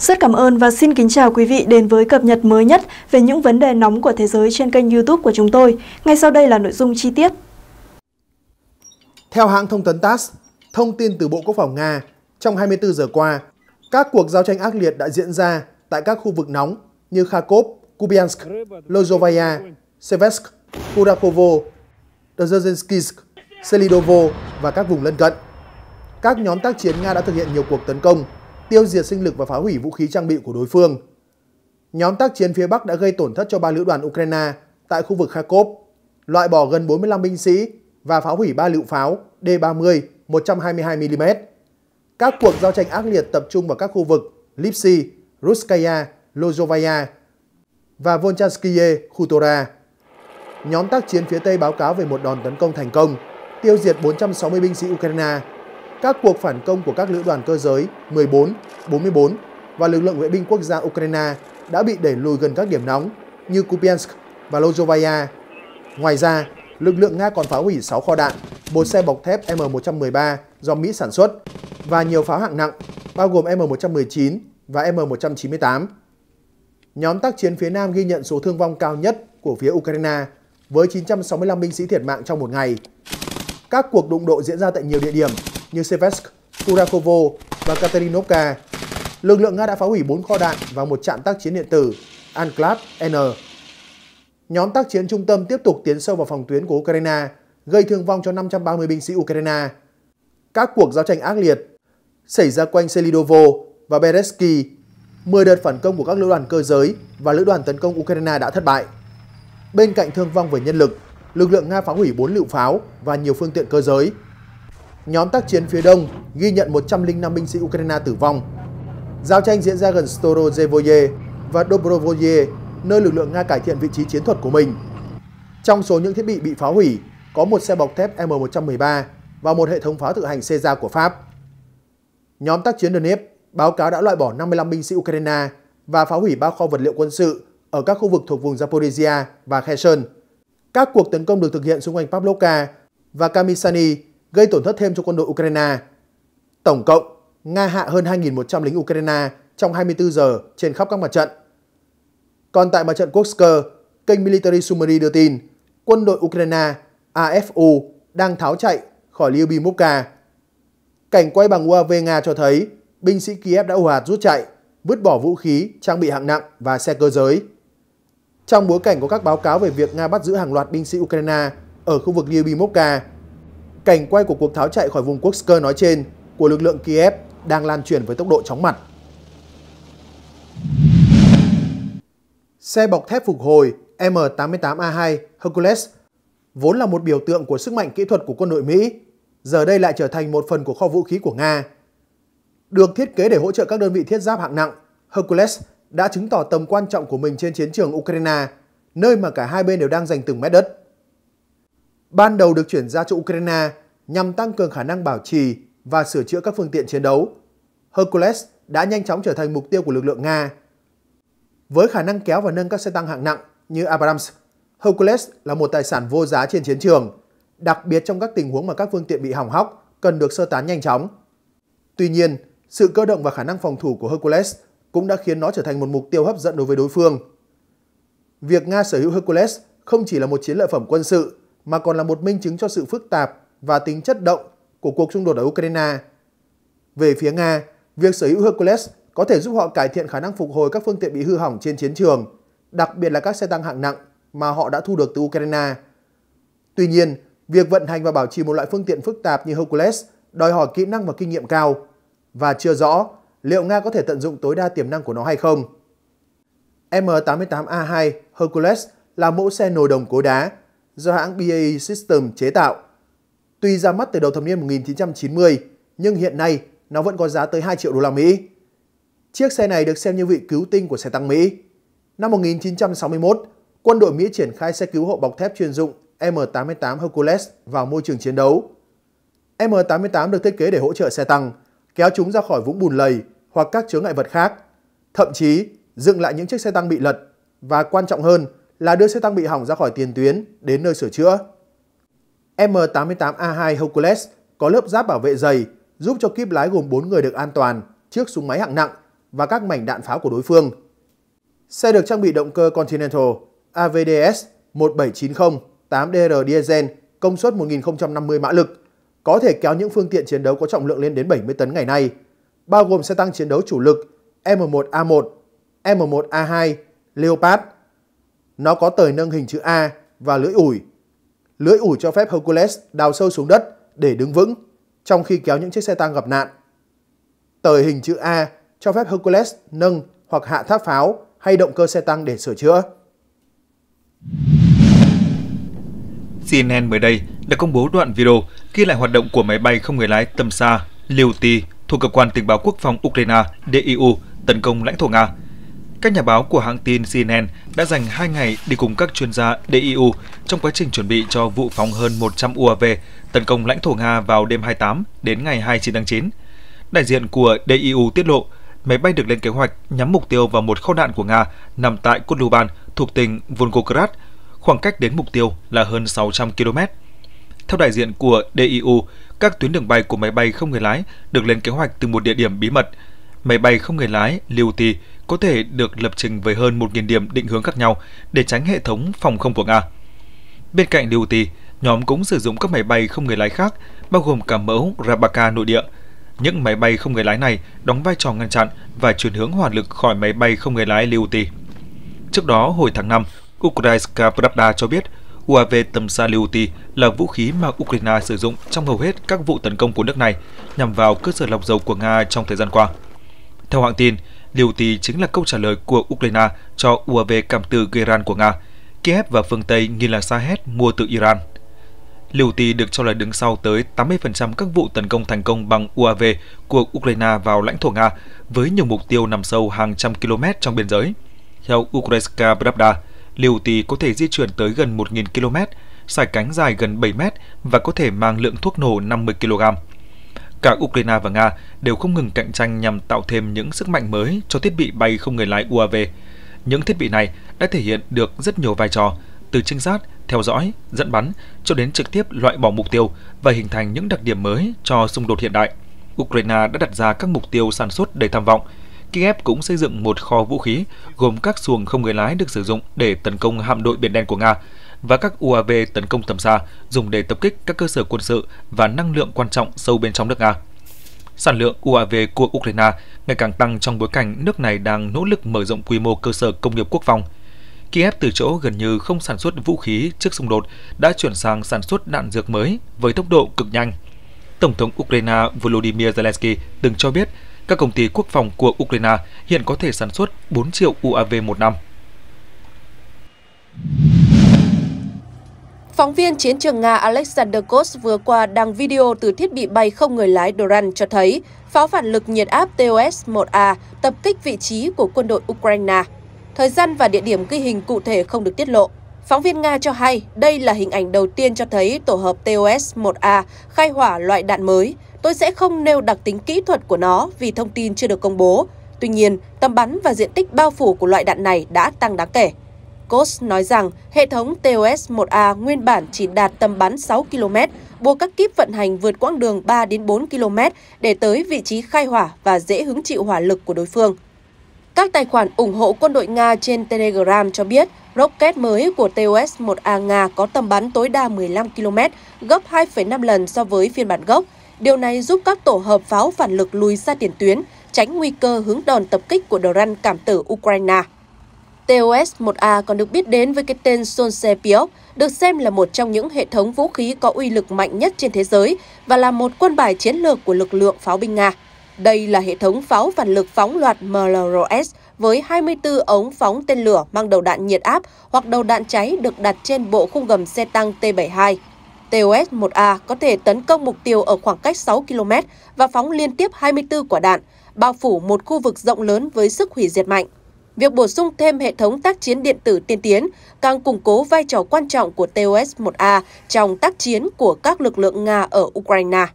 Rất cảm ơn và xin kính chào quý vị đến với cập nhật mới nhất về những vấn đề nóng của thế giới trên kênh youtube của chúng tôi. Ngay sau đây là nội dung chi tiết. Theo hãng thông tấn TASS, thông tin từ Bộ Quốc phòng Nga, trong 24 giờ qua, các cuộc giao tranh ác liệt đã diễn ra tại các khu vực nóng như Kharkov, Kubiansk, Lozovaya, Sevesk, Kurakovo, Dzerzhinsky, Selidovo và các vùng lân cận. Các nhóm tác chiến Nga đã thực hiện nhiều cuộc tấn công tiêu diệt sinh lực và phá hủy vũ khí trang bị của đối phương. Nhóm tác chiến phía Bắc đã gây tổn thất cho ba lữ đoàn Ukraine tại khu vực Kharkov, loại bỏ gần 45 binh sĩ và phá hủy ba lựu pháo D-30 122mm. Các cuộc giao tranh ác liệt tập trung vào các khu vực Lipsy, Ruskaya, Lozovaya và Volchanskiye, Khutora. Nhóm tác chiến phía Tây báo cáo về một đòn tấn công thành công, tiêu diệt 460 binh sĩ Ukraine các cuộc phản công của các lữ đoàn cơ giới 14, 44 và lực lượng vệ binh quốc gia Ukraine đã bị đẩy lùi gần các điểm nóng như Kupiansk và Lozovaya. Ngoài ra, lực lượng Nga còn phá hủy 6 kho đạn, một xe bọc thép M113 do Mỹ sản xuất và nhiều pháo hạng nặng bao gồm M119 và M198. Nhóm tác chiến phía Nam ghi nhận số thương vong cao nhất của phía Ukraine với 965 binh sĩ thiệt mạng trong một ngày. Các cuộc đụng độ diễn ra tại nhiều địa điểm như Sevesk, Kurakovo và Katerinovka. Lực lượng Nga đã phá hủy 4 kho đạn và một trạm tác chiến điện tử Anclad N. Nhóm tác chiến trung tâm tiếp tục tiến sâu vào phòng tuyến của Ukraine, gây thương vong cho 530 binh sĩ Ukraine. Các cuộc giao tranh ác liệt xảy ra quanh Selidovo và Beresky. 10 đợt phản công của các lữ đoàn cơ giới và lữ đoàn tấn công Ukraine đã thất bại. Bên cạnh thương vong về nhân lực, lực lượng Nga phá hủy 4 lựu pháo và nhiều phương tiện cơ giới, nhóm tác chiến phía đông ghi nhận 105 binh sĩ Ukraine tử vong. Giao tranh diễn ra gần Storozevoye và Dobrovoye, nơi lực lượng Nga cải thiện vị trí chiến thuật của mình. Trong số những thiết bị bị phá hủy, có một xe bọc thép M113 và một hệ thống pháo tự hành Caesar của Pháp. Nhóm tác chiến Donetsk báo cáo đã loại bỏ 55 binh sĩ Ukraine và phá hủy ba kho vật liệu quân sự ở các khu vực thuộc vùng Zaporizhia và Kherson. Các cuộc tấn công được thực hiện xung quanh Pavlovka và Kamisani gây tổn thất thêm cho quân đội Ukraine. Tổng cộng, Nga hạ hơn 2.100 lính Ukraine trong 24 giờ trên khắp các mặt trận. Còn tại mặt trận Kursk, kênh Military Summary đưa tin, quân đội Ukraine AFU đang tháo chạy khỏi Lyubimovka. Cảnh quay bằng UAV Nga cho thấy binh sĩ Kiev đã ồ ạt rút chạy, vứt bỏ vũ khí, trang bị hạng nặng và xe cơ giới. Trong bối cảnh có các báo cáo về việc Nga bắt giữ hàng loạt binh sĩ Ukraine ở khu vực Lyubimovka, Cảnh quay của cuộc tháo chạy khỏi vùng Kursk nói trên của lực lượng Kiev đang lan truyền với tốc độ chóng mặt. Xe bọc thép phục hồi M88A2 Hercules vốn là một biểu tượng của sức mạnh kỹ thuật của quân đội Mỹ, giờ đây lại trở thành một phần của kho vũ khí của Nga. Được thiết kế để hỗ trợ các đơn vị thiết giáp hạng nặng, Hercules đã chứng tỏ tầm quan trọng của mình trên chiến trường Ukraine, nơi mà cả hai bên đều đang giành từng mét đất ban đầu được chuyển ra cho Ukraine nhằm tăng cường khả năng bảo trì và sửa chữa các phương tiện chiến đấu. Hercules đã nhanh chóng trở thành mục tiêu của lực lượng Nga. Với khả năng kéo và nâng các xe tăng hạng nặng như Abrams, Hercules là một tài sản vô giá trên chiến trường, đặc biệt trong các tình huống mà các phương tiện bị hỏng hóc cần được sơ tán nhanh chóng. Tuy nhiên, sự cơ động và khả năng phòng thủ của Hercules cũng đã khiến nó trở thành một mục tiêu hấp dẫn đối với đối phương. Việc Nga sở hữu Hercules không chỉ là một chiến lợi phẩm quân sự mà còn là một minh chứng cho sự phức tạp và tính chất động của cuộc xung đột ở Ukraine. Về phía Nga, việc sở hữu Hercules có thể giúp họ cải thiện khả năng phục hồi các phương tiện bị hư hỏng trên chiến trường, đặc biệt là các xe tăng hạng nặng mà họ đã thu được từ Ukraine. Tuy nhiên, việc vận hành và bảo trì một loại phương tiện phức tạp như Hercules đòi hỏi kỹ năng và kinh nghiệm cao, và chưa rõ liệu Nga có thể tận dụng tối đa tiềm năng của nó hay không. M88A2 Hercules là mẫu xe nồi đồng cố đá do hãng BAE System chế tạo. Tuy ra mắt từ đầu thập niên 1990, nhưng hiện nay nó vẫn có giá tới 2 triệu đô la Mỹ. Chiếc xe này được xem như vị cứu tinh của xe tăng Mỹ. Năm 1961, quân đội Mỹ triển khai xe cứu hộ bọc thép chuyên dụng M88 Hercules vào môi trường chiến đấu. M88 được thiết kế để hỗ trợ xe tăng, kéo chúng ra khỏi vũng bùn lầy hoặc các chướng ngại vật khác, thậm chí dựng lại những chiếc xe tăng bị lật và quan trọng hơn là đưa xe tăng bị hỏng ra khỏi tiền tuyến đến nơi sửa chữa. M88A2 Hercules có lớp giáp bảo vệ dày giúp cho kíp lái gồm 4 người được an toàn trước súng máy hạng nặng và các mảnh đạn pháo của đối phương. Xe được trang bị động cơ Continental AVDS 1790 8DR diesel công suất 1050 mã lực, có thể kéo những phương tiện chiến đấu có trọng lượng lên đến 70 tấn ngày nay, bao gồm xe tăng chiến đấu chủ lực M1A1, M1A2, Leopard, nó có tời nâng hình chữ A và lưỡi ủi. Lưỡi ủi cho phép Hercules đào sâu xuống đất để đứng vững trong khi kéo những chiếc xe tăng gặp nạn. Tời hình chữ A cho phép Hercules nâng hoặc hạ tháp pháo hay động cơ xe tăng để sửa chữa. CNN mới đây đã công bố đoạn video ghi lại hoạt động của máy bay không người lái tầm xa Liuti thuộc cơ quan tình báo quốc phòng Ukraine DIU tấn công lãnh thổ Nga các nhà báo của hãng tin CNN đã dành 2 ngày đi cùng các chuyên gia DIU trong quá trình chuẩn bị cho vụ phóng hơn 100 UAV tấn công lãnh thổ Nga vào đêm 28 đến ngày 29 tháng 9. Đại diện của DIU tiết lộ máy bay được lên kế hoạch nhắm mục tiêu vào một kho đạn của Nga nằm tại Kutluban thuộc tỉnh Volgograd, khoảng cách đến mục tiêu là hơn 600 km. Theo đại diện của DIU, các tuyến đường bay của máy bay không người lái được lên kế hoạch từ một địa điểm bí mật. Máy bay không người lái Liuti có thể được lập trình với hơn 1.000 điểm định hướng khác nhau để tránh hệ thống phòng không của Nga. Bên cạnh DUT, nhóm cũng sử dụng các máy bay không người lái khác, bao gồm cả mẫu Rabaka nội địa. Những máy bay không người lái này đóng vai trò ngăn chặn và chuyển hướng hỏa lực khỏi máy bay không người lái DUT. Trước đó, hồi tháng 5, Ukrainska Pravda cho biết UAV tầm xa DUT là vũ khí mà Ukraine sử dụng trong hầu hết các vụ tấn công của nước này nhằm vào cơ sở lọc dầu của Nga trong thời gian qua. Theo hãng tin, Liều Tì chính là câu trả lời của Ukraine cho UAV cảm tử Iran của Nga. Kiev và phương Tây nghi là Sahed mua từ Iran. Liều Tì được cho là đứng sau tới 80% các vụ tấn công thành công bằng UAV của Ukraine vào lãnh thổ Nga, với nhiều mục tiêu nằm sâu hàng trăm km trong biên giới. Theo Ukrainska Pravda, Liều Tì có thể di chuyển tới gần 1.000 km, sải cánh dài gần 7 m và có thể mang lượng thuốc nổ 50 kg. Cả Ukraine và Nga đều không ngừng cạnh tranh nhằm tạo thêm những sức mạnh mới cho thiết bị bay không người lái UAV. Những thiết bị này đã thể hiện được rất nhiều vai trò, từ trinh sát, theo dõi, dẫn bắn cho đến trực tiếp loại bỏ mục tiêu và hình thành những đặc điểm mới cho xung đột hiện đại. Ukraine đã đặt ra các mục tiêu sản xuất đầy tham vọng. Kiev cũng xây dựng một kho vũ khí gồm các xuồng không người lái được sử dụng để tấn công hạm đội Biển Đen của Nga, và các UAV tấn công tầm xa dùng để tập kích các cơ sở quân sự và năng lượng quan trọng sâu bên trong nước Nga. Sản lượng UAV của Ukraine ngày càng tăng trong bối cảnh nước này đang nỗ lực mở rộng quy mô cơ sở công nghiệp quốc phòng. Kiev từ chỗ gần như không sản xuất vũ khí trước xung đột đã chuyển sang sản xuất đạn dược mới với tốc độ cực nhanh. Tổng thống Ukraine Volodymyr Zelensky từng cho biết các công ty quốc phòng của Ukraine hiện có thể sản xuất 4 triệu UAV một năm. Phóng viên chiến trường Nga Alexander Kos vừa qua đăng video từ thiết bị bay không người lái Doran cho thấy pháo phản lực nhiệt áp TOS-1A tập kích vị trí của quân đội Ukraine. Thời gian và địa điểm ghi hình cụ thể không được tiết lộ. Phóng viên Nga cho hay đây là hình ảnh đầu tiên cho thấy tổ hợp TOS-1A khai hỏa loại đạn mới. Tôi sẽ không nêu đặc tính kỹ thuật của nó vì thông tin chưa được công bố. Tuy nhiên, tầm bắn và diện tích bao phủ của loại đạn này đã tăng đáng kể. Coast nói rằng hệ thống TOS 1A nguyên bản chỉ đạt tầm bắn 6 km, buộc các kíp vận hành vượt quãng đường 3 đến 4 km để tới vị trí khai hỏa và dễ hứng chịu hỏa lực của đối phương. Các tài khoản ủng hộ quân đội Nga trên Telegram cho biết rocket mới của TOS-1A Nga có tầm bắn tối đa 15 km, gấp 2,5 lần so với phiên bản gốc. Điều này giúp các tổ hợp pháo phản lực lùi ra tiền tuyến, tránh nguy cơ hướng đòn tập kích của Doran cảm tử Ukraine. TOS 1A còn được biết đến với cái tên Sonse Piok, được xem là một trong những hệ thống vũ khí có uy lực mạnh nhất trên thế giới và là một quân bài chiến lược của lực lượng pháo binh Nga. Đây là hệ thống pháo phản lực phóng loạt MLRS với 24 ống phóng tên lửa mang đầu đạn nhiệt áp hoặc đầu đạn cháy được đặt trên bộ khung gầm xe tăng T-72. TOS-1A có thể tấn công mục tiêu ở khoảng cách 6 km và phóng liên tiếp 24 quả đạn, bao phủ một khu vực rộng lớn với sức hủy diệt mạnh việc bổ sung thêm hệ thống tác chiến điện tử tiên tiến càng củng cố vai trò quan trọng của TOS-1A trong tác chiến của các lực lượng Nga ở Ukraine.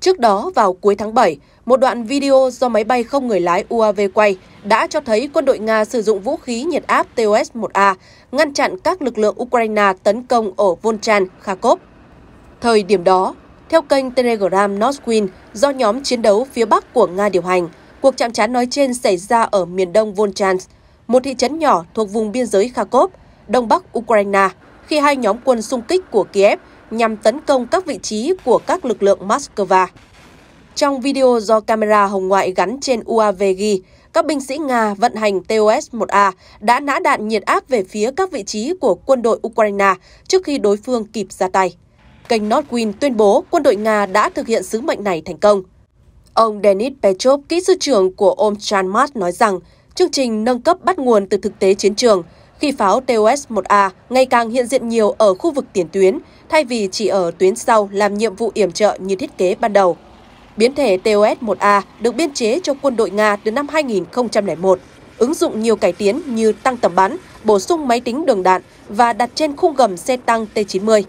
Trước đó, vào cuối tháng 7, một đoạn video do máy bay không người lái UAV quay đã cho thấy quân đội Nga sử dụng vũ khí nhiệt áp TOS-1A ngăn chặn các lực lượng Ukraine tấn công ở Volchan, Kharkov. Thời điểm đó, theo kênh Telegram Northwind do nhóm chiến đấu phía Bắc của Nga điều hành – Cuộc chạm trán nói trên xảy ra ở miền đông Volchansk, một thị trấn nhỏ thuộc vùng biên giới Kharkov, đông bắc Ukraine, khi hai nhóm quân xung kích của Kiev nhằm tấn công các vị trí của các lực lượng Moscow. Trong video do camera hồng ngoại gắn trên UAV ghi, các binh sĩ Nga vận hành TOS-1A đã nã đạn nhiệt áp về phía các vị trí của quân đội Ukraine trước khi đối phương kịp ra tay. Kênh Notwin tuyên bố quân đội Nga đã thực hiện sứ mệnh này thành công. Ông Denis Petrov, kỹ sư trưởng của Omchanmat nói rằng chương trình nâng cấp bắt nguồn từ thực tế chiến trường, khi pháo TOS-1A ngày càng hiện diện nhiều ở khu vực tiền tuyến, thay vì chỉ ở tuyến sau làm nhiệm vụ yểm trợ như thiết kế ban đầu. Biến thể TOS-1A được biên chế cho quân đội Nga từ năm 2001, ứng dụng nhiều cải tiến như tăng tầm bắn, bổ sung máy tính đường đạn và đặt trên khung gầm xe tăng T-90.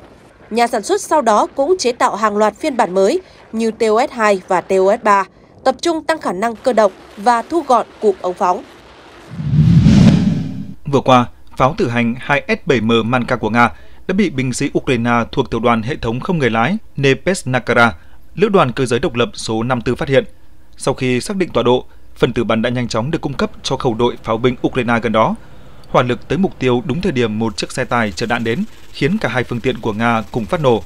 Nhà sản xuất sau đó cũng chế tạo hàng loạt phiên bản mới như TOS-2 và TOS-3, tập trung tăng khả năng cơ động và thu gọn cụm ống phóng. Vừa qua, pháo tự hành 2S-7M Manka của Nga đã bị binh sĩ Ukraine thuộc tiểu đoàn hệ thống không người lái Nepesnakara, lữ đoàn cơ giới độc lập số 54 phát hiện. Sau khi xác định tọa độ, phần tử bắn đã nhanh chóng được cung cấp cho khẩu đội pháo binh Ukraine gần đó. Hỏa lực tới mục tiêu đúng thời điểm một chiếc xe tải chở đạn đến, khiến cả hai phương tiện của Nga cùng phát nổ.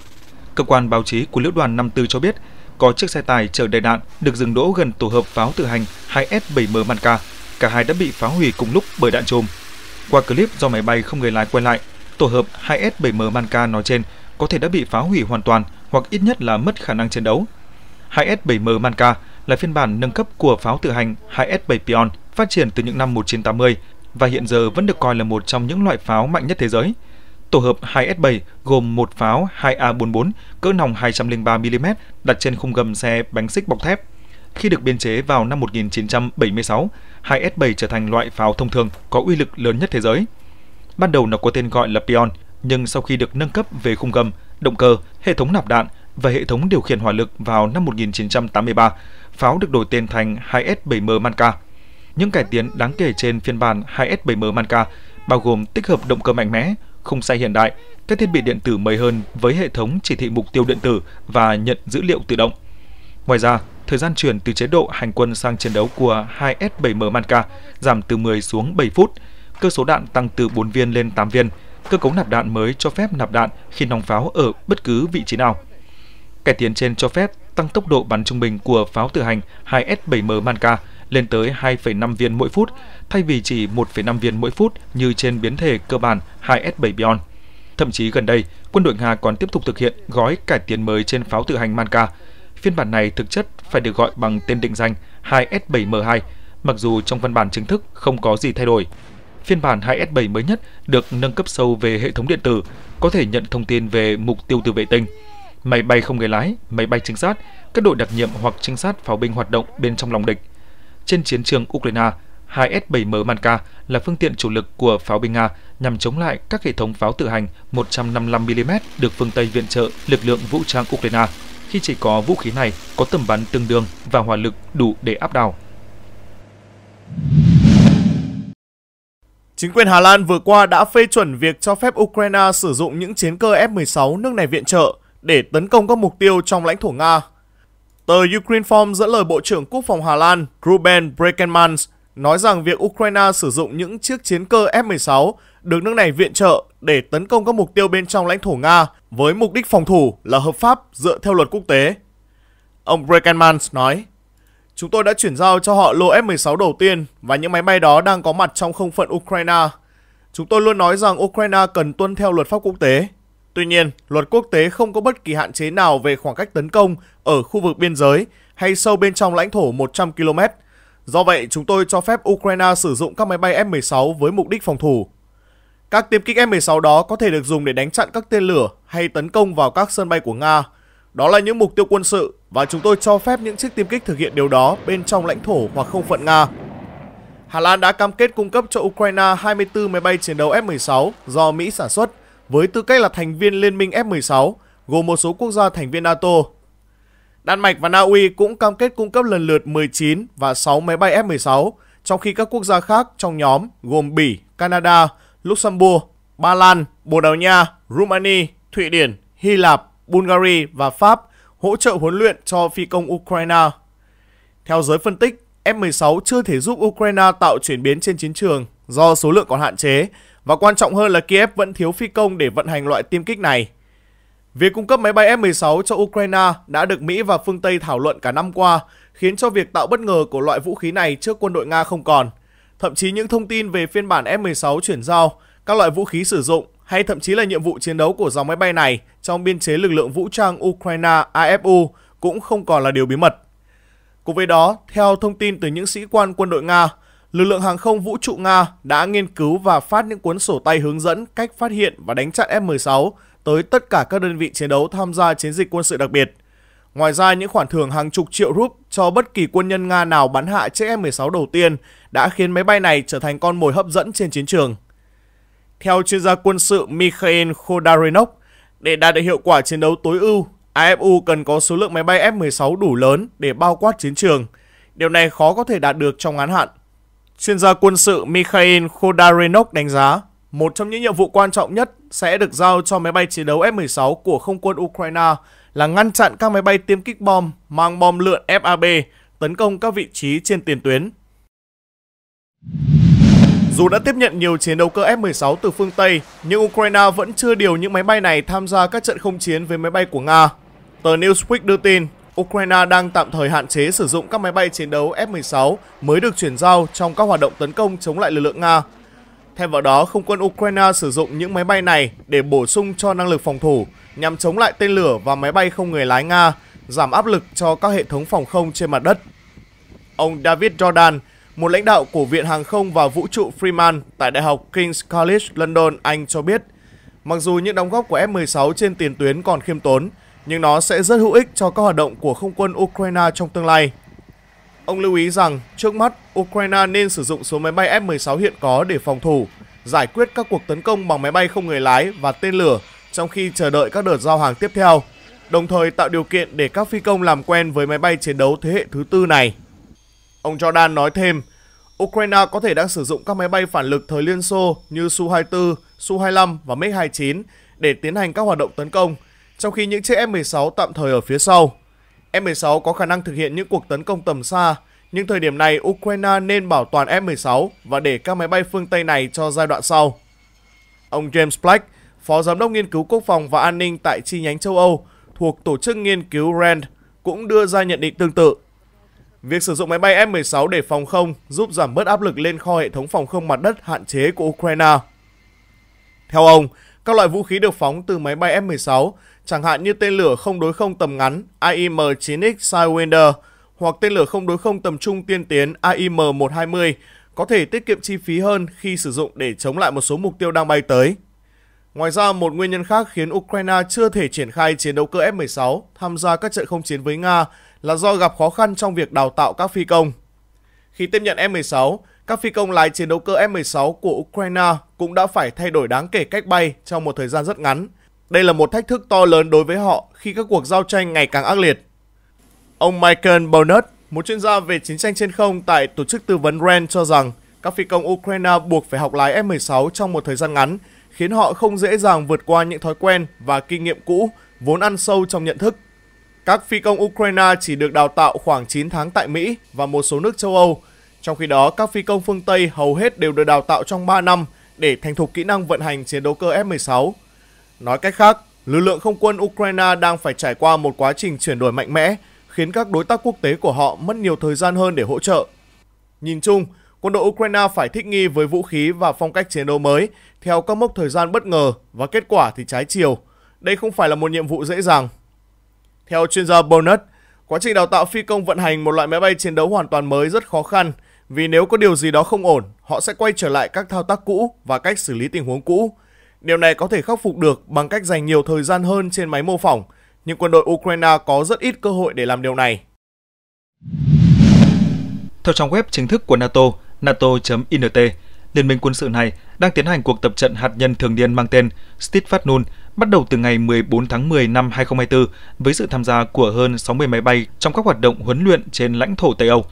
Cơ quan báo chí của lữ đoàn 54 cho biết có chiếc xe tải chở đầy đạn được dừng đỗ gần tổ hợp pháo tự hành 2S7M Manca. Cả hai đã bị phá hủy cùng lúc bởi đạn trùm. Qua clip do máy bay không người lái quay lại, tổ hợp 2S7M Manca nói trên có thể đã bị phá hủy hoàn toàn hoặc ít nhất là mất khả năng chiến đấu. 2S7M Manca là phiên bản nâng cấp của pháo tự hành 2S7 Pion phát triển từ những năm 1980 và hiện giờ vẫn được coi là một trong những loại pháo mạnh nhất thế giới – Tổ hợp 2S7 gồm một pháo 2A44 cỡ nòng 203mm đặt trên khung gầm xe bánh xích bọc thép. Khi được biên chế vào năm 1976, 2S7 trở thành loại pháo thông thường có uy lực lớn nhất thế giới. Ban đầu nó có tên gọi là Pion, nhưng sau khi được nâng cấp về khung gầm, động cơ, hệ thống nạp đạn và hệ thống điều khiển hỏa lực vào năm 1983, pháo được đổi tên thành 2S7M manca Những cải tiến đáng kể trên phiên bản 2S7M manca bao gồm tích hợp động cơ mạnh mẽ, khung xe hiện đại, các thiết bị điện tử mới hơn với hệ thống chỉ thị mục tiêu điện tử và nhận dữ liệu tự động. Ngoài ra, thời gian chuyển từ chế độ hành quân sang chiến đấu của 2S7M Manca giảm từ 10 xuống 7 phút, cơ số đạn tăng từ 4 viên lên 8 viên, cơ cấu nạp đạn mới cho phép nạp đạn khi nòng pháo ở bất cứ vị trí nào. Cải tiến trên cho phép tăng tốc độ bắn trung bình của pháo tự hành 2S7M Manca lên tới 2,5 viên mỗi phút, thay vì chỉ 1,5 viên mỗi phút như trên biến thể cơ bản 2S7 Beyond. Thậm chí gần đây, quân đội Nga còn tiếp tục thực hiện gói cải tiến mới trên pháo tự hành Manka. Phiên bản này thực chất phải được gọi bằng tên định danh 2S7M2, mặc dù trong văn bản chính thức không có gì thay đổi. Phiên bản 2S7 mới nhất được nâng cấp sâu về hệ thống điện tử, có thể nhận thông tin về mục tiêu từ vệ tinh. Máy bay không người lái, máy bay trinh sát, các đội đặc nhiệm hoặc trinh sát pháo binh hoạt động bên trong lòng địch trên chiến trường Ukraine. Hai S-7M Manka là phương tiện chủ lực của pháo binh Nga nhằm chống lại các hệ thống pháo tự hành 155mm được phương Tây viện trợ lực lượng vũ trang Ukraine, khi chỉ có vũ khí này có tầm bắn tương đương và hỏa lực đủ để áp đảo. Chính quyền Hà Lan vừa qua đã phê chuẩn việc cho phép Ukraine sử dụng những chiến cơ F-16 nước này viện trợ để tấn công các mục tiêu trong lãnh thổ Nga Tờ Ukrainform dẫn lời Bộ trưởng Quốc phòng Hà Lan Ruben Brekelmans nói rằng việc Ukraine sử dụng những chiếc chiến cơ F-16 được nước này viện trợ để tấn công các mục tiêu bên trong lãnh thổ Nga với mục đích phòng thủ là hợp pháp dựa theo luật quốc tế. Ông Brekelmans nói, Chúng tôi đã chuyển giao cho họ lô F-16 đầu tiên và những máy bay đó đang có mặt trong không phận Ukraine. Chúng tôi luôn nói rằng Ukraine cần tuân theo luật pháp quốc tế. Tuy nhiên, luật quốc tế không có bất kỳ hạn chế nào về khoảng cách tấn công ở khu vực biên giới hay sâu bên trong lãnh thổ 100 km. Do vậy, chúng tôi cho phép Ukraine sử dụng các máy bay F-16 với mục đích phòng thủ. Các tiêm kích F-16 đó có thể được dùng để đánh chặn các tên lửa hay tấn công vào các sân bay của Nga. Đó là những mục tiêu quân sự và chúng tôi cho phép những chiếc tiêm kích thực hiện điều đó bên trong lãnh thổ hoặc không phận Nga. Hà Lan đã cam kết cung cấp cho Ukraine 24 máy bay chiến đấu F-16 do Mỹ sản xuất – với tư cách là thành viên Liên minh F-16, gồm một số quốc gia thành viên NATO. Đan Mạch và Na Uy cũng cam kết cung cấp lần lượt 19 và 6 máy bay F-16, trong khi các quốc gia khác trong nhóm gồm Bỉ, Canada, Luxembourg, Ba Lan, Bồ Đào Nha, Rumani, Thụy Điển, Hy Lạp, Bulgaria và Pháp hỗ trợ huấn luyện cho phi công Ukraine. Theo giới phân tích, F-16 chưa thể giúp Ukraine tạo chuyển biến trên chiến trường do số lượng còn hạn chế và quan trọng hơn là Kiev vẫn thiếu phi công để vận hành loại tiêm kích này. Việc cung cấp máy bay F-16 cho Ukraine đã được Mỹ và phương Tây thảo luận cả năm qua, khiến cho việc tạo bất ngờ của loại vũ khí này trước quân đội Nga không còn. Thậm chí những thông tin về phiên bản F-16 chuyển giao, các loại vũ khí sử dụng hay thậm chí là nhiệm vụ chiến đấu của dòng máy bay này trong biên chế lực lượng vũ trang Ukraine AFU cũng không còn là điều bí mật. Cùng với đó, theo thông tin từ những sĩ quan quân đội Nga, lực lượng hàng không vũ trụ Nga đã nghiên cứu và phát những cuốn sổ tay hướng dẫn cách phát hiện và đánh chặn F-16 tới tất cả các đơn vị chiến đấu tham gia chiến dịch quân sự đặc biệt. Ngoài ra, những khoản thưởng hàng chục triệu rúp cho bất kỳ quân nhân Nga nào bắn hạ chiếc F-16 đầu tiên đã khiến máy bay này trở thành con mồi hấp dẫn trên chiến trường. Theo chuyên gia quân sự Mikhail Khodarenok, để đạt được hiệu quả chiến đấu tối ưu, AFU cần có số lượng máy bay F-16 đủ lớn để bao quát chiến trường. Điều này khó có thể đạt được trong ngắn hạn. Chuyên gia quân sự Mikhail Khodarenok đánh giá, một trong những nhiệm vụ quan trọng nhất sẽ được giao cho máy bay chiến đấu F-16 của không quân Ukraine là ngăn chặn các máy bay tiêm kích bom mang bom lượn FAB tấn công các vị trí trên tiền tuyến. Dù đã tiếp nhận nhiều chiến đấu cơ F-16 từ phương Tây, nhưng Ukraine vẫn chưa điều những máy bay này tham gia các trận không chiến với máy bay của Nga. Tờ Newsweek đưa tin, Ukraine đang tạm thời hạn chế sử dụng các máy bay chiến đấu F-16 mới được chuyển giao trong các hoạt động tấn công chống lại lực lượng Nga. Thêm vào đó, không quân Ukraine sử dụng những máy bay này để bổ sung cho năng lực phòng thủ nhằm chống lại tên lửa và máy bay không người lái Nga, giảm áp lực cho các hệ thống phòng không trên mặt đất. Ông David Jordan, một lãnh đạo của Viện Hàng không và Vũ trụ Freeman tại Đại học King's College London, Anh cho biết, mặc dù những đóng góp của F-16 trên tiền tuyến còn khiêm tốn, nhưng nó sẽ rất hữu ích cho các hoạt động của không quân Ukraine trong tương lai. Ông lưu ý rằng, trước mắt, Ukraine nên sử dụng số máy bay F-16 hiện có để phòng thủ, giải quyết các cuộc tấn công bằng máy bay không người lái và tên lửa trong khi chờ đợi các đợt giao hàng tiếp theo, đồng thời tạo điều kiện để các phi công làm quen với máy bay chiến đấu thế hệ thứ tư này. Ông Jordan nói thêm, Ukraine có thể đang sử dụng các máy bay phản lực thời Liên Xô như Su-24, Su-25 và MiG-29 để tiến hành các hoạt động tấn công – trong khi những chiếc F-16 tạm thời ở phía sau. F-16 có khả năng thực hiện những cuộc tấn công tầm xa, nhưng thời điểm này Ukraine nên bảo toàn F-16 và để các máy bay phương Tây này cho giai đoạn sau. Ông James Black, Phó Giám đốc Nghiên cứu Quốc phòng và An ninh tại chi nhánh châu Âu thuộc Tổ chức Nghiên cứu RAND cũng đưa ra nhận định tương tự. Việc sử dụng máy bay F-16 để phòng không giúp giảm bớt áp lực lên kho hệ thống phòng không mặt đất hạn chế của Ukraine. Theo ông, các loại vũ khí được phóng từ máy bay F-16 chẳng hạn như tên lửa không đối không tầm ngắn AIM-9X Sidewinder hoặc tên lửa không đối không tầm trung tiên tiến AIM-120 có thể tiết kiệm chi phí hơn khi sử dụng để chống lại một số mục tiêu đang bay tới. Ngoài ra, một nguyên nhân khác khiến Ukraine chưa thể triển khai chiến đấu cơ F-16 tham gia các trận không chiến với Nga là do gặp khó khăn trong việc đào tạo các phi công. Khi tiếp nhận F-16, các phi công lái chiến đấu cơ F-16 của Ukraine cũng đã phải thay đổi đáng kể cách bay trong một thời gian rất ngắn – đây là một thách thức to lớn đối với họ khi các cuộc giao tranh ngày càng ác liệt. Ông Michael Bonnet, một chuyên gia về chiến tranh trên không tại tổ chức tư vấn RAND cho rằng các phi công Ukraine buộc phải học lái F-16 trong một thời gian ngắn, khiến họ không dễ dàng vượt qua những thói quen và kinh nghiệm cũ vốn ăn sâu trong nhận thức. Các phi công Ukraine chỉ được đào tạo khoảng 9 tháng tại Mỹ và một số nước châu Âu, trong khi đó các phi công phương Tây hầu hết đều được đào tạo trong 3 năm để thành thục kỹ năng vận hành chiến đấu cơ F-16. Nói cách khác, lực lượng không quân Ukraine đang phải trải qua một quá trình chuyển đổi mạnh mẽ, khiến các đối tác quốc tế của họ mất nhiều thời gian hơn để hỗ trợ. Nhìn chung, quân đội Ukraine phải thích nghi với vũ khí và phong cách chiến đấu mới theo các mốc thời gian bất ngờ và kết quả thì trái chiều. Đây không phải là một nhiệm vụ dễ dàng. Theo chuyên gia Bonnet, quá trình đào tạo phi công vận hành một loại máy bay chiến đấu hoàn toàn mới rất khó khăn vì nếu có điều gì đó không ổn, họ sẽ quay trở lại các thao tác cũ và cách xử lý tình huống cũ. Điều này có thể khắc phục được bằng cách dành nhiều thời gian hơn trên máy mô phỏng, nhưng quân đội Ukraine có rất ít cơ hội để làm điều này. Theo trang web chính thức của NATO, nato.int, Liên minh quân sự này đang tiến hành cuộc tập trận hạt nhân thường niên mang tên Stitfatnun bắt đầu từ ngày 14 tháng 10 năm 2024 với sự tham gia của hơn 60 máy bay trong các hoạt động huấn luyện trên lãnh thổ Tây Âu.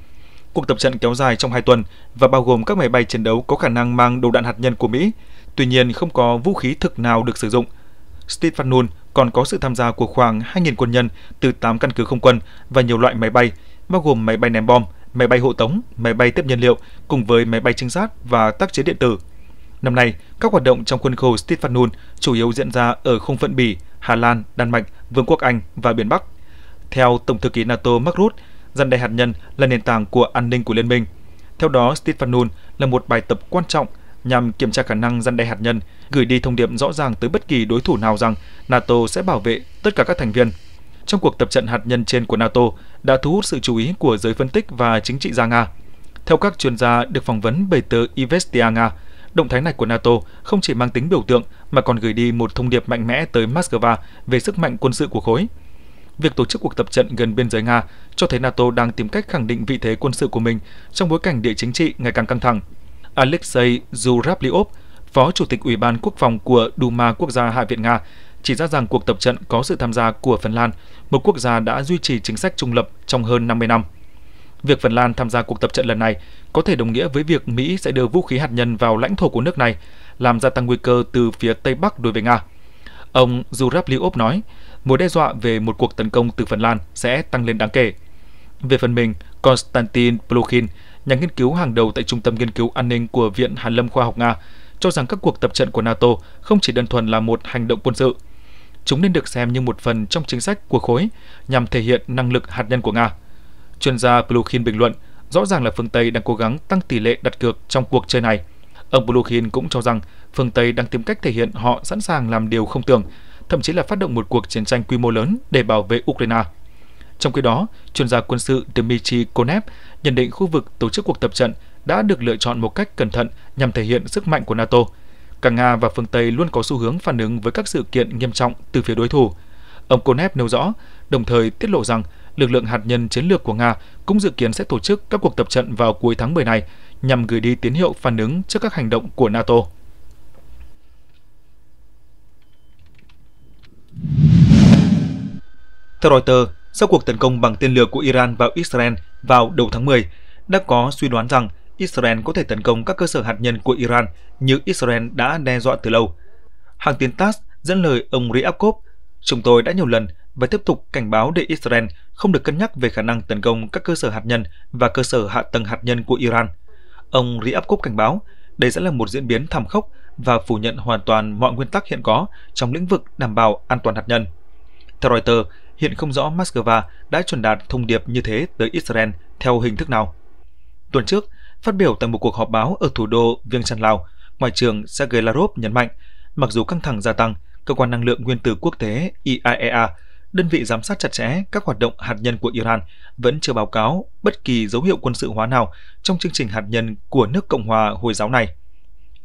Cuộc tập trận kéo dài trong 2 tuần và bao gồm các máy bay chiến đấu có khả năng mang đầu đạn hạt nhân của Mỹ, tuy nhiên không có vũ khí thực nào được sử dụng. Steve còn có sự tham gia của khoảng 2.000 quân nhân từ 8 căn cứ không quân và nhiều loại máy bay, bao gồm máy bay ném bom, máy bay hộ tống, máy bay tiếp nhiên liệu cùng với máy bay trinh sát và tác chiến điện tử. Năm nay, các hoạt động trong khuôn khổ Steve chủ yếu diễn ra ở không phận Bỉ, Hà Lan, Đan Mạch, Vương quốc Anh và Biển Bắc. Theo Tổng thư ký NATO Mark Rutte, dàn đe hạt nhân là nền tảng của an ninh của liên minh. Theo đó, Steve là một bài tập quan trọng nhằm kiểm tra khả năng răn đe hạt nhân, gửi đi thông điệp rõ ràng tới bất kỳ đối thủ nào rằng NATO sẽ bảo vệ tất cả các thành viên. Trong cuộc tập trận hạt nhân trên của NATO đã thu hút sự chú ý của giới phân tích và chính trị gia Nga. Theo các chuyên gia được phỏng vấn bởi tờ Ivestia Nga, động thái này của NATO không chỉ mang tính biểu tượng mà còn gửi đi một thông điệp mạnh mẽ tới Moscow về sức mạnh quân sự của khối. Việc tổ chức cuộc tập trận gần biên giới Nga cho thấy NATO đang tìm cách khẳng định vị thế quân sự của mình trong bối cảnh địa chính trị ngày càng căng thẳng. Alexei Zurabliov, Phó Chủ tịch Ủy ban Quốc phòng của Duma Quốc gia Hạ viện Nga, chỉ ra rằng cuộc tập trận có sự tham gia của Phần Lan, một quốc gia đã duy trì chính sách trung lập trong hơn 50 năm. Việc Phần Lan tham gia cuộc tập trận lần này có thể đồng nghĩa với việc Mỹ sẽ đưa vũ khí hạt nhân vào lãnh thổ của nước này, làm gia tăng nguy cơ từ phía Tây Bắc đối với Nga. Ông Zurabliov nói, mối đe dọa về một cuộc tấn công từ Phần Lan sẽ tăng lên đáng kể. Về phần mình, Konstantin Plukhin, nhà nghiên cứu hàng đầu tại Trung tâm Nghiên cứu An ninh của Viện Hàn lâm Khoa học Nga, cho rằng các cuộc tập trận của NATO không chỉ đơn thuần là một hành động quân sự. Chúng nên được xem như một phần trong chính sách của khối nhằm thể hiện năng lực hạt nhân của Nga. Chuyên gia Plukhin bình luận, rõ ràng là phương Tây đang cố gắng tăng tỷ lệ đặt cược trong cuộc chơi này. Ông Plukhin cũng cho rằng phương Tây đang tìm cách thể hiện họ sẵn sàng làm điều không tưởng, thậm chí là phát động một cuộc chiến tranh quy mô lớn để bảo vệ Ukraine. Trong khi đó, chuyên gia quân sự Dmitry Konev nhận định khu vực tổ chức cuộc tập trận đã được lựa chọn một cách cẩn thận nhằm thể hiện sức mạnh của NATO. Cả Nga và phương Tây luôn có xu hướng phản ứng với các sự kiện nghiêm trọng từ phía đối thủ. Ông Konev nêu rõ, đồng thời tiết lộ rằng lực lượng hạt nhân chiến lược của Nga cũng dự kiến sẽ tổ chức các cuộc tập trận vào cuối tháng 10 này nhằm gửi đi tín hiệu phản ứng trước các hành động của NATO. Theo Reuters, sau cuộc tấn công bằng tên lửa của Iran vào Israel vào đầu tháng 10, đã có suy đoán rằng Israel có thể tấn công các cơ sở hạt nhân của Iran như Israel đã đe dọa từ lâu. Hàng tiến TASS dẫn lời ông Ryabkov, chúng tôi đã nhiều lần và tiếp tục cảnh báo để Israel không được cân nhắc về khả năng tấn công các cơ sở hạt nhân và cơ sở hạ tầng hạt nhân của Iran. Ông Ryabkov cảnh báo, đây sẽ là một diễn biến thảm khốc và phủ nhận hoàn toàn mọi nguyên tắc hiện có trong lĩnh vực đảm bảo an toàn hạt nhân. Theo Reuters, hiện không rõ Moscow đã truyền đạt thông điệp như thế tới Israel theo hình thức nào. Tuần trước, phát biểu tại một cuộc họp báo ở thủ đô Viêng Chăn Lào, Ngoại trưởng Sergei Lavrov nhấn mạnh, mặc dù căng thẳng gia tăng, Cơ quan Năng lượng Nguyên tử Quốc tế IAEA, e đơn vị giám sát chặt chẽ các hoạt động hạt nhân của Iran, vẫn chưa báo cáo bất kỳ dấu hiệu quân sự hóa nào trong chương trình hạt nhân của nước Cộng hòa Hồi giáo này.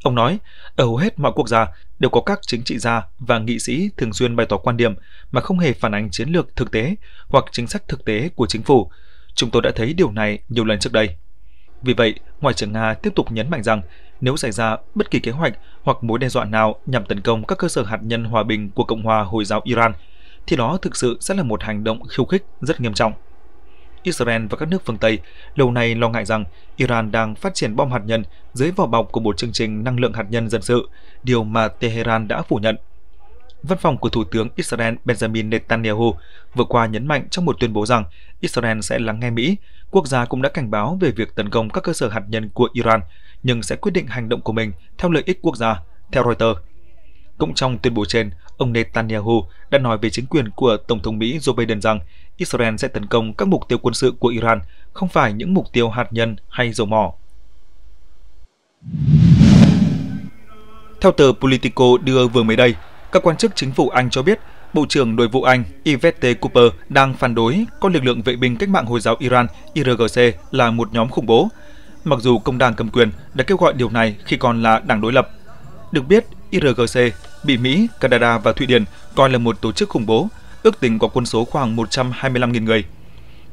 Ông nói, ở hầu hết mọi quốc gia đều có các chính trị gia và nghị sĩ thường xuyên bày tỏ quan điểm mà không hề phản ánh chiến lược thực tế hoặc chính sách thực tế của chính phủ. Chúng tôi đã thấy điều này nhiều lần trước đây. Vì vậy, Ngoại trưởng Nga tiếp tục nhấn mạnh rằng nếu xảy ra bất kỳ kế hoạch hoặc mối đe dọa nào nhằm tấn công các cơ sở hạt nhân hòa bình của Cộng hòa Hồi giáo Iran, thì đó thực sự sẽ là một hành động khiêu khích rất nghiêm trọng. Israel và các nước phương Tây lâu nay lo ngại rằng Iran đang phát triển bom hạt nhân dưới vỏ bọc của một chương trình năng lượng hạt nhân dân sự, điều mà Tehran đã phủ nhận. Văn phòng của Thủ tướng Israel Benjamin Netanyahu vừa qua nhấn mạnh trong một tuyên bố rằng Israel sẽ lắng nghe Mỹ. Quốc gia cũng đã cảnh báo về việc tấn công các cơ sở hạt nhân của Iran, nhưng sẽ quyết định hành động của mình theo lợi ích quốc gia, theo Reuters. Cũng trong tuyên bố trên, ông Netanyahu đã nói về chính quyền của Tổng thống Mỹ Joe Biden rằng Israel sẽ tấn công các mục tiêu quân sự của Iran, không phải những mục tiêu hạt nhân hay dầu mỏ. Theo tờ Politico đưa vừa mới đây, các quan chức chính phủ Anh cho biết Bộ trưởng Nội vụ Anh Yvette Cooper đang phản đối coi lực lượng vệ binh cách mạng Hồi giáo Iran IRGC là một nhóm khủng bố, mặc dù công đảng cầm quyền đã kêu gọi điều này khi còn là đảng đối lập. Được biết, IRGC bị Mỹ, Canada và Thụy Điển coi là một tổ chức khủng bố ước tính có quân số khoảng 125.000 người.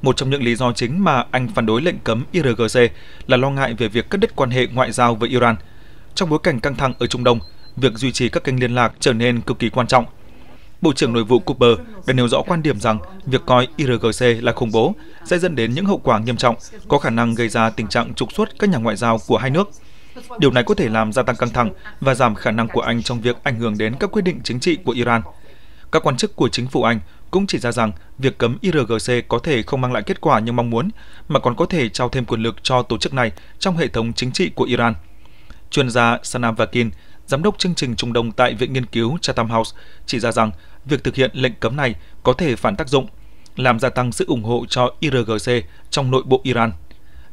Một trong những lý do chính mà Anh phản đối lệnh cấm IRGC là lo ngại về việc cắt đứt quan hệ ngoại giao với Iran. Trong bối cảnh căng thẳng ở Trung Đông, việc duy trì các kênh liên lạc trở nên cực kỳ quan trọng. Bộ trưởng Nội vụ Cooper đã nêu rõ quan điểm rằng việc coi IRGC là khủng bố sẽ dẫn đến những hậu quả nghiêm trọng, có khả năng gây ra tình trạng trục xuất các nhà ngoại giao của hai nước. Điều này có thể làm gia tăng căng thẳng và giảm khả năng của Anh trong việc ảnh hưởng đến các quyết định chính trị của Iran. Các quan chức của chính phủ Anh cũng chỉ ra rằng việc cấm IRGC có thể không mang lại kết quả như mong muốn, mà còn có thể trao thêm quyền lực cho tổ chức này trong hệ thống chính trị của Iran. Chuyên gia Sanam Vakin, giám đốc chương trình Trung Đông tại Viện Nghiên cứu Chatham House, chỉ ra rằng việc thực hiện lệnh cấm này có thể phản tác dụng, làm gia tăng sự ủng hộ cho IRGC trong nội bộ Iran.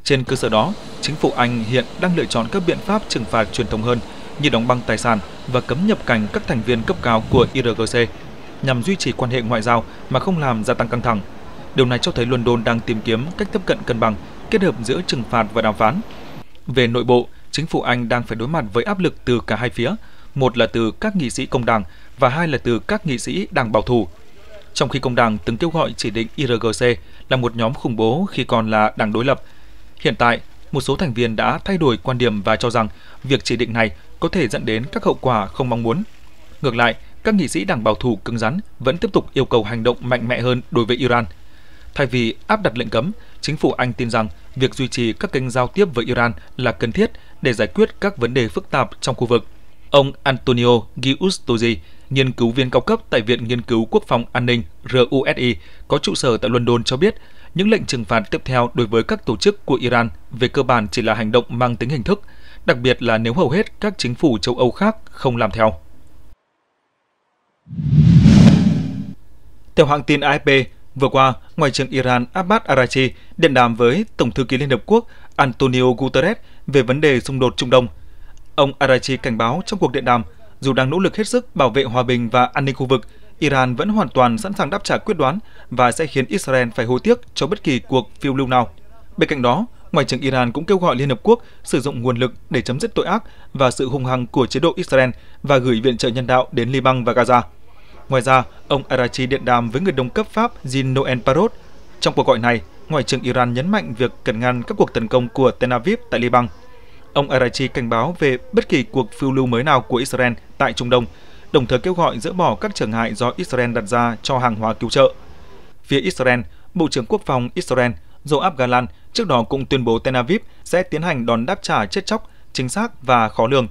Trên cơ sở đó, chính phủ Anh hiện đang lựa chọn các biện pháp trừng phạt truyền thống hơn như đóng băng tài sản và cấm nhập cảnh các thành viên cấp cao của IRGC nhằm duy trì quan hệ ngoại giao mà không làm gia tăng căng thẳng. Điều này cho thấy London đang tìm kiếm cách tiếp cận cân bằng, kết hợp giữa trừng phạt và đàm phán. Về nội bộ, chính phủ Anh đang phải đối mặt với áp lực từ cả hai phía, một là từ các nghị sĩ công đảng và hai là từ các nghị sĩ đảng bảo thủ. Trong khi công đảng từng kêu gọi chỉ định IRGC là một nhóm khủng bố khi còn là đảng đối lập, hiện tại một số thành viên đã thay đổi quan điểm và cho rằng việc chỉ định này có thể dẫn đến các hậu quả không mong muốn. Ngược lại, các nghị sĩ đảng bảo thủ cứng rắn vẫn tiếp tục yêu cầu hành động mạnh mẽ hơn đối với Iran. Thay vì áp đặt lệnh cấm, chính phủ Anh tin rằng việc duy trì các kênh giao tiếp với Iran là cần thiết để giải quyết các vấn đề phức tạp trong khu vực. Ông Antonio Giustozzi, nghiên cứu viên cao cấp tại Viện Nghiên cứu Quốc phòng An ninh RUSI có trụ sở tại London cho biết, những lệnh trừng phạt tiếp theo đối với các tổ chức của Iran về cơ bản chỉ là hành động mang tính hình thức, đặc biệt là nếu hầu hết các chính phủ châu Âu khác không làm theo. Theo hãng tin AFP, vừa qua, Ngoại trưởng Iran Abbas Arachi điện đàm với Tổng thư ký Liên Hợp Quốc Antonio Guterres về vấn đề xung đột Trung Đông. Ông Arachi cảnh báo trong cuộc điện đàm, dù đang nỗ lực hết sức bảo vệ hòa bình và an ninh khu vực, Iran vẫn hoàn toàn sẵn sàng đáp trả quyết đoán và sẽ khiến Israel phải hối tiếc cho bất kỳ cuộc phiêu lưu nào. Bên cạnh đó, Ngoại trưởng Iran cũng kêu gọi Liên Hợp Quốc sử dụng nguồn lực để chấm dứt tội ác và sự hung hăng của chế độ Israel và gửi viện trợ nhân đạo đến Liban và Gaza. Ngoài ra, ông Arachi điện đàm với người đồng cấp Pháp Jean Noël Parrot. Trong cuộc gọi này, Ngoại trưởng Iran nhấn mạnh việc cần ngăn các cuộc tấn công của Tel Aviv tại Liban. Ông Arachi cảnh báo về bất kỳ cuộc phiêu lưu mới nào của Israel tại Trung Đông, đồng thời kêu gọi dỡ bỏ các trở ngại do Israel đặt ra cho hàng hóa cứu trợ. Phía Israel, Bộ trưởng Quốc phòng Israel Joab Galan trước đó cũng tuyên bố Tel Aviv sẽ tiến hành đòn đáp trả chết chóc, chính xác và khó lường.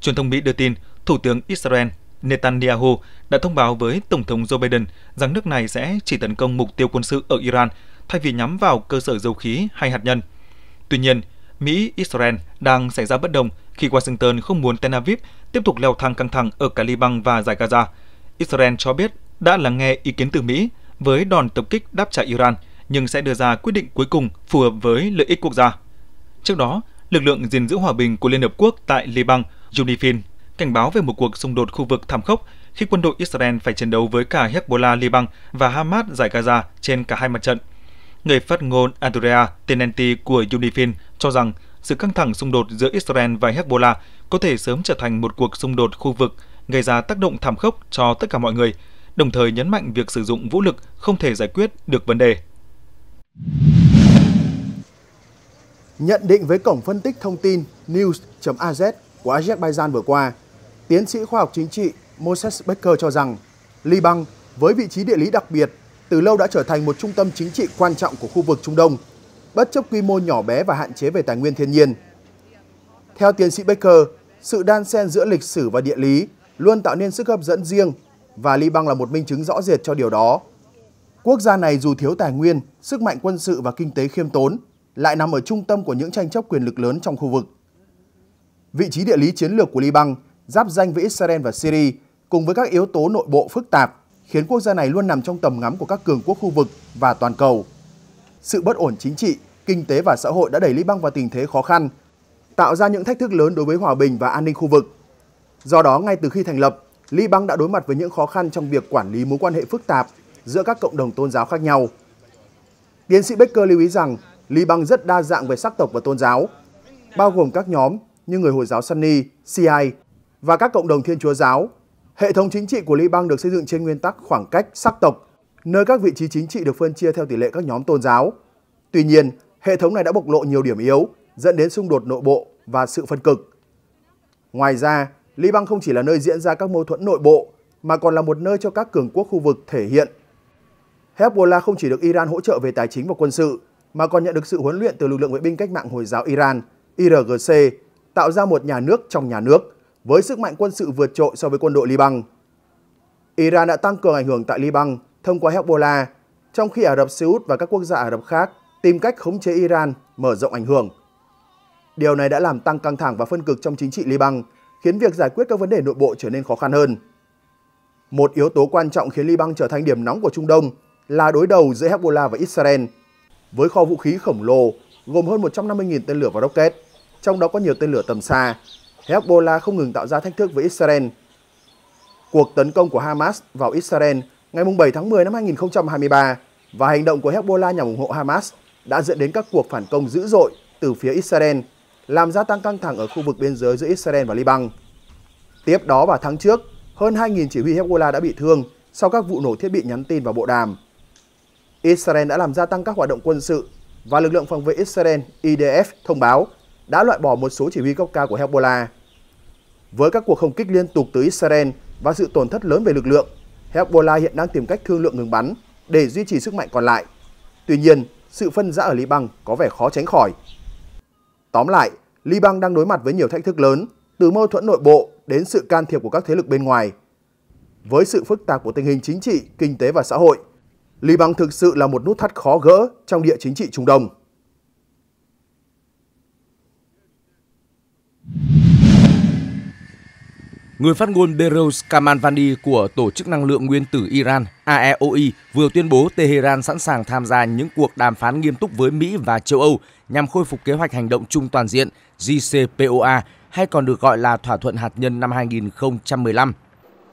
Truyền thông Mỹ đưa tin, Thủ tướng Israel Netanyahu đã thông báo với Tổng thống Joe Biden rằng nước này sẽ chỉ tấn công mục tiêu quân sự ở Iran thay vì nhắm vào cơ sở dầu khí hay hạt nhân. Tuy nhiên, Mỹ-Israel đang xảy ra bất đồng khi Washington không muốn Tel Aviv tiếp tục leo thang căng thẳng ở cả Liban và giải Gaza. Israel cho biết đã lắng nghe ý kiến từ Mỹ với đòn tập kích đáp trả Iran – nhưng sẽ đưa ra quyết định cuối cùng phù hợp với lợi ích quốc gia. Trước đó, lực lượng gìn giữ hòa bình của Liên Hợp Quốc tại Liban, UNIFIL, cảnh báo về một cuộc xung đột khu vực thảm khốc khi quân đội Israel phải chiến đấu với cả Hezbollah Liban và Hamas giải Gaza trên cả hai mặt trận. Người phát ngôn Andrea Tenenti của UNIFIL cho rằng sự căng thẳng xung đột giữa Israel và Hezbollah có thể sớm trở thành một cuộc xung đột khu vực gây ra tác động thảm khốc cho tất cả mọi người, đồng thời nhấn mạnh việc sử dụng vũ lực không thể giải quyết được vấn đề. Nhận định với cổng phân tích thông tin news.az của Azerbaijan vừa qua, tiến sĩ khoa học chính trị Moses Becker cho rằng Liban với vị trí địa lý đặc biệt từ lâu đã trở thành một trung tâm chính trị quan trọng của khu vực Trung Đông, bất chấp quy mô nhỏ bé và hạn chế về tài nguyên thiên nhiên. Theo tiến sĩ Becker, sự đan xen giữa lịch sử và địa lý luôn tạo nên sức hấp dẫn riêng và Liban là một minh chứng rõ rệt cho điều đó. Quốc gia này dù thiếu tài nguyên, sức mạnh quân sự và kinh tế khiêm tốn, lại nằm ở trung tâm của những tranh chấp quyền lực lớn trong khu vực. Vị trí địa lý chiến lược của Liban giáp danh với Israel và Syria cùng với các yếu tố nội bộ phức tạp khiến quốc gia này luôn nằm trong tầm ngắm của các cường quốc khu vực và toàn cầu. Sự bất ổn chính trị, kinh tế và xã hội đã đẩy Liban vào tình thế khó khăn, tạo ra những thách thức lớn đối với hòa bình và an ninh khu vực. Do đó, ngay từ khi thành lập, Liban đã đối mặt với những khó khăn trong việc quản lý mối quan hệ phức tạp giữa các cộng đồng tôn giáo khác nhau. Tiến sĩ Becker lưu ý rằng Liban rất đa dạng về sắc tộc và tôn giáo, bao gồm các nhóm như người Hồi giáo Sunni, Shiite và các cộng đồng Thiên Chúa giáo. Hệ thống chính trị của Liban được xây dựng trên nguyên tắc khoảng cách sắc tộc, nơi các vị trí chính trị được phân chia theo tỷ lệ các nhóm tôn giáo. Tuy nhiên, hệ thống này đã bộc lộ nhiều điểm yếu, dẫn đến xung đột nội bộ và sự phân cực. Ngoài ra, Liban không chỉ là nơi diễn ra các mâu thuẫn nội bộ, mà còn là một nơi cho các cường quốc khu vực thể hiện Hezbollah không chỉ được Iran hỗ trợ về tài chính và quân sự, mà còn nhận được sự huấn luyện từ lực lượng vệ binh cách mạng Hồi giáo Iran, IRGC, tạo ra một nhà nước trong nhà nước, với sức mạnh quân sự vượt trội so với quân đội Liban. Iran đã tăng cường ảnh hưởng tại Liban thông qua Hezbollah, trong khi Ả Rập Xê Út và các quốc gia Ả Rập khác tìm cách khống chế Iran, mở rộng ảnh hưởng. Điều này đã làm tăng căng thẳng và phân cực trong chính trị Liban, khiến việc giải quyết các vấn đề nội bộ trở nên khó khăn hơn. Một yếu tố quan trọng khiến Liban trở thành điểm nóng của Trung Đông là đối đầu giữa Hezbollah và Israel với kho vũ khí khổng lồ gồm hơn 150.000 tên lửa và rocket, trong đó có nhiều tên lửa tầm xa. Hezbollah không ngừng tạo ra thách thức với Israel. Cuộc tấn công của Hamas vào Israel ngày 7 tháng 10 năm 2023 và hành động của Hezbollah nhằm ủng hộ Hamas đã dẫn đến các cuộc phản công dữ dội từ phía Israel, làm gia tăng căng thẳng ở khu vực biên giới giữa Israel và Liban. Tiếp đó vào tháng trước, hơn 2.000 chỉ huy Hezbollah đã bị thương sau các vụ nổ thiết bị nhắn tin và bộ đàm Israel đã làm gia tăng các hoạt động quân sự và lực lượng phòng vệ Israel IDF thông báo đã loại bỏ một số chỉ huy cấp cao của Hezbollah. Với các cuộc không kích liên tục từ Israel và sự tổn thất lớn về lực lượng, Hezbollah hiện đang tìm cách thương lượng ngừng bắn để duy trì sức mạnh còn lại. Tuy nhiên, sự phân rã ở Liban có vẻ khó tránh khỏi. Tóm lại, Liban đang đối mặt với nhiều thách thức lớn, từ mâu thuẫn nội bộ đến sự can thiệp của các thế lực bên ngoài. Với sự phức tạp của tình hình chính trị, kinh tế và xã hội – Lý Bằng thực sự là một nút thắt khó gỡ trong địa chính trị Trung Đông. Người phát ngôn Berouz Kamanvandi của Tổ chức Năng lượng Nguyên tử Iran AEOI vừa tuyên bố Tehran sẵn sàng tham gia những cuộc đàm phán nghiêm túc với Mỹ và châu Âu nhằm khôi phục kế hoạch hành động chung toàn diện GCPOA hay còn được gọi là thỏa thuận hạt nhân năm 2015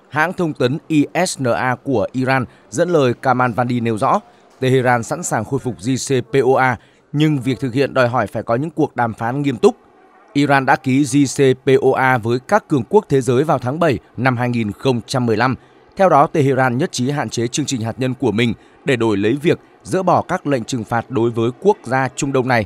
Hãng thông tấn ISNA của Iran dẫn lời Kamal Vandi nêu rõ, Tehran sẵn sàng khôi phục JCPOA, nhưng việc thực hiện đòi hỏi phải có những cuộc đàm phán nghiêm túc. Iran đã ký JCPOA với các cường quốc thế giới vào tháng 7 năm 2015. Theo đó, Tehran nhất trí hạn chế chương trình hạt nhân của mình để đổi lấy việc dỡ bỏ các lệnh trừng phạt đối với quốc gia Trung Đông này.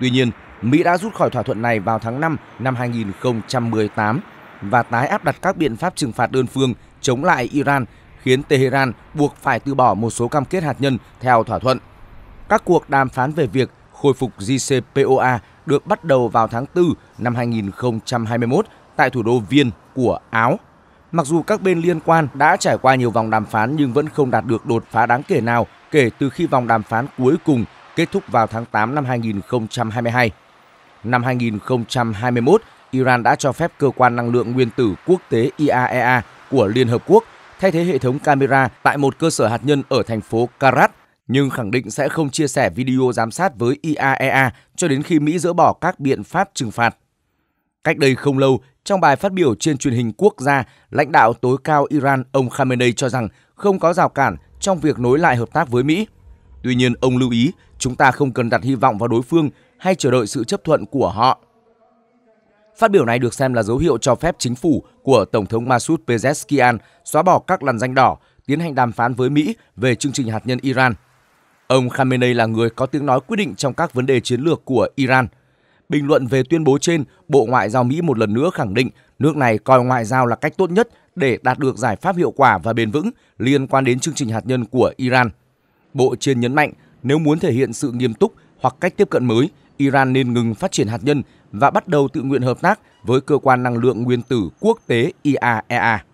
Tuy nhiên, Mỹ đã rút khỏi thỏa thuận này vào tháng 5 năm 2018 và tái áp đặt các biện pháp trừng phạt đơn phương chống lại Iran, khiến Tehran buộc phải từ bỏ một số cam kết hạt nhân theo thỏa thuận. Các cuộc đàm phán về việc khôi phục JCPOA được bắt đầu vào tháng 4 năm 2021 tại thủ đô Viên của Áo. Mặc dù các bên liên quan đã trải qua nhiều vòng đàm phán nhưng vẫn không đạt được đột phá đáng kể nào kể từ khi vòng đàm phán cuối cùng kết thúc vào tháng 8 năm 2022. Năm 2021, Iran đã cho phép cơ quan năng lượng nguyên tử quốc tế IAEA e của Liên Hợp Quốc thay thế hệ thống camera tại một cơ sở hạt nhân ở thành phố Karat, nhưng khẳng định sẽ không chia sẻ video giám sát với IAEA e cho đến khi Mỹ dỡ bỏ các biện pháp trừng phạt. Cách đây không lâu, trong bài phát biểu trên truyền hình quốc gia, lãnh đạo tối cao Iran ông Khamenei cho rằng không có rào cản trong việc nối lại hợp tác với Mỹ. Tuy nhiên, ông lưu ý chúng ta không cần đặt hy vọng vào đối phương hay chờ đợi sự chấp thuận của họ Phát biểu này được xem là dấu hiệu cho phép chính phủ của Tổng thống Masoud Pezeshkian xóa bỏ các làn danh đỏ, tiến hành đàm phán với Mỹ về chương trình hạt nhân Iran. Ông Khamenei là người có tiếng nói quyết định trong các vấn đề chiến lược của Iran. Bình luận về tuyên bố trên, Bộ Ngoại giao Mỹ một lần nữa khẳng định nước này coi ngoại giao là cách tốt nhất để đạt được giải pháp hiệu quả và bền vững liên quan đến chương trình hạt nhân của Iran. Bộ trên nhấn mạnh nếu muốn thể hiện sự nghiêm túc hoặc cách tiếp cận mới, Iran nên ngừng phát triển hạt nhân và bắt đầu tự nguyện hợp tác với cơ quan năng lượng nguyên tử quốc tế IAEA. E